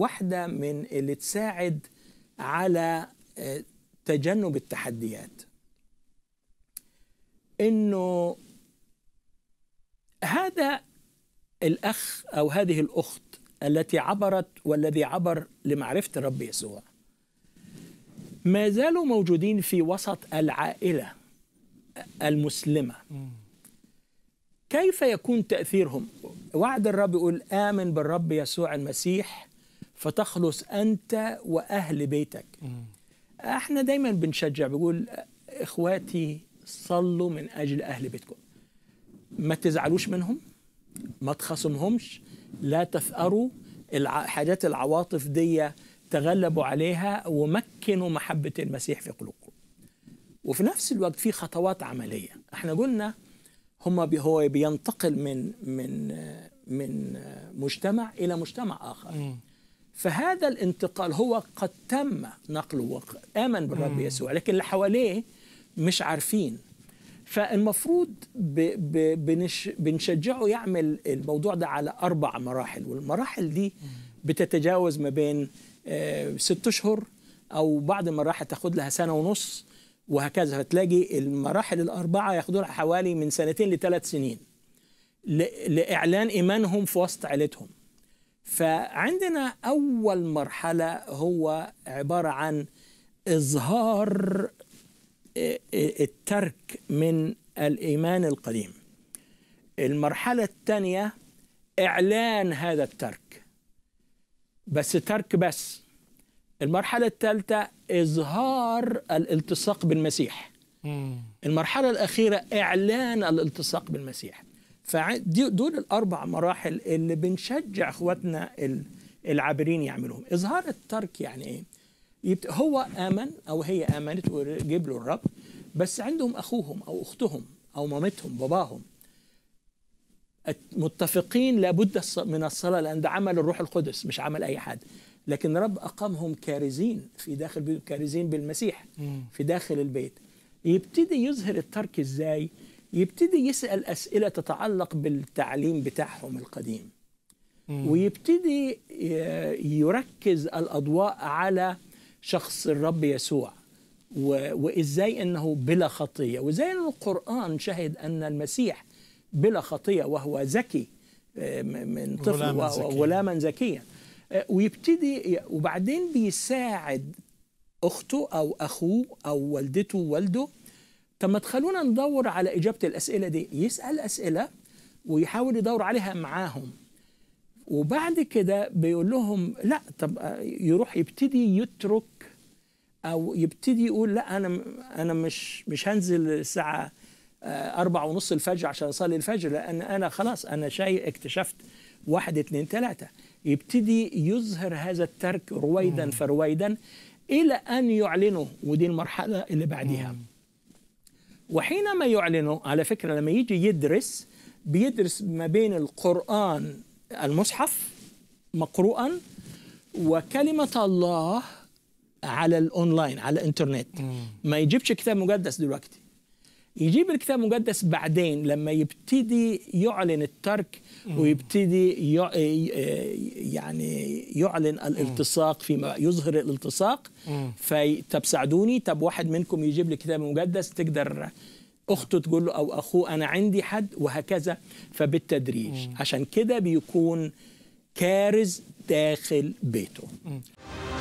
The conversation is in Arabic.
واحدة من اللي تساعد على آه، تجنب التحديات انه هذا الاخ او هذه الاخت التي عبرت والذي عبر لمعرفه الرب يسوع ما زالوا موجودين في وسط العائله المسلمه كيف يكون تاثيرهم وعد الرب يقول امن بالرب يسوع المسيح فتخلص أنت وأهل بيتك احنا دايما بنشجع بقول إخواتي صلوا من أجل أهل بيتكم ما تزعلوش منهم ما تخاصمهمش لا تثأروا حاجات العواطف دي تغلبوا عليها ومكنوا محبة المسيح في قلوبكم وفي نفس الوقت في خطوات عملية احنا قلنا هما هو بينتقل من من من مجتمع إلى مجتمع آخر فهذا الانتقال هو قد تم نقله وآمن بالرب يسوع لكن اللي حواليه مش عارفين فالمفروض ب ب بنش بنشجعه يعمل الموضوع ده على أربع مراحل والمراحل دي بتتجاوز ما بين آه، ست شهور أو بعض المراحل تاخد لها سنة ونص وهكذا فتلاقي المراحل الأربعة ياخدوا لها حوالي من سنتين لثلاث سنين لإعلان إيمانهم في وسط عيلتهم فعندنا أول مرحلة هو عبارة عن إظهار آه، آه، الترك من الإيمان القديم المرحلة الثانية إعلان هذا الترك بس ترك بس المرحلة الثالثة إظهار الالتصاق بالمسيح المرحلة الأخيرة إعلان الالتصاق بالمسيح فدول الاربع مراحل اللي بنشجع اخواتنا العابرين يعملوهم اظهار الترك يعني ايه يبت... هو امن او هي امنت وجيب له الرب بس عندهم اخوهم او اختهم او مامتهم باباهم متفقين لابد من الصلاه لان ده عمل الروح القدس مش عمل اي حد لكن رب اقامهم كارزين في داخل كارزين بالمسيح في داخل البيت يبتدي يظهر الترك ازاي يبتدي يسأل أسئلة تتعلق بالتعليم بتاعهم القديم ويبتدي يركز الأضواء على شخص الرب يسوع وإزاي أنه بلا خطية وإزاي أن القرآن شهد أن المسيح بلا خطية وهو ذكي آه، من طفل غلاما ذكيا آه، ويبتدي وبعدين بيساعد أخته أو أخوه أو والدته ووالده طب ما تخلونا ندور على إجابة الأسئلة دي يسأل أسئلة ويحاول يدور عليها معاهم وبعد كده بيقول لهم لا طب آه، يروح يبتدي يترك او يبتدي يقول لا انا انا مش مش هنزل الساعه آه، أربعة ونص الفجر عشان أصلي الفجر لأن أنا خلاص أنا شيء اكتشفت واحد اتنين تلاتة يبتدي يظهر هذا الترك رويدا فرويدا إلى أن يعلنه ودي المرحلة اللي بعدها مم. وحينما يعلنوا على فكرة لما يجي يدرس بيدرس ما بين القرآن المصحف مقروءا وكلمة الله على الأونلاين على الإنترنت ما يجيبش كتاب مقدس دلوقتي يجيب الكتاب المقدس بعدين لما يبتدي يعلن الترك ويبتدي يعني يعلن الالتصاق فيما يظهر الالتصاق ساعدوني طب واحد منكم يجيب لي كتاب المقدس تقدر اخته تقول له او اخوه انا عندي حد وهكذا فبالتدريج عشان كده بيكون كارز داخل بيته